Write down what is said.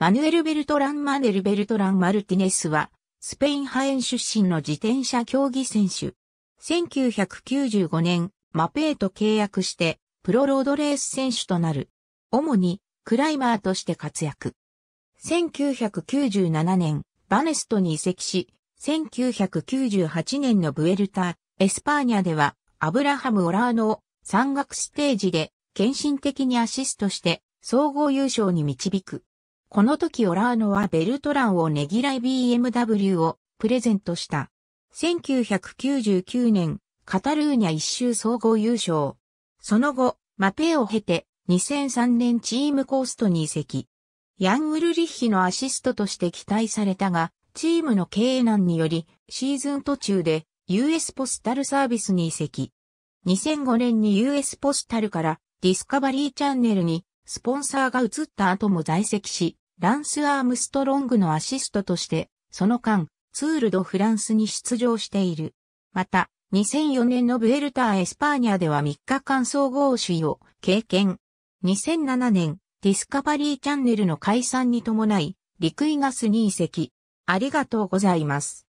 マヌエル・ベルトラン・マネル・ベルトラン・マルティネスは、スペインハエン出身の自転車競技選手。1995年、マペーと契約して、プロロードレース選手となる。主に、クライマーとして活躍。1997年、バネストに移籍し、1998年のブエルタ、エスパーニャでは、アブラハム・オラーノを山岳ステージで献身的にアシストして総合優勝に導く。この時オラーノはベルトランをねぎらい BMW をプレゼントした。1999年、カタルーニャ一周総合優勝。その後、マペを経て、2003年チームコーストに移籍。ヤン・グルリッヒのアシストとして期待されたが、チームの経営難により、シーズン途中で US ポスタルサービスに移籍。2005年に US ポスタルからディスカバリーチャンネルにスポンサーが移った後も在籍し、ランス・アームストロングのアシストとして、その間、ツール・ド・フランスに出場している。また、2004年のブエルター・エスパーニャでは3日間総合首位を経験。2007年、ディスカバリーチャンネルの解散に伴い、リクイガスに移籍。ありがとうございます。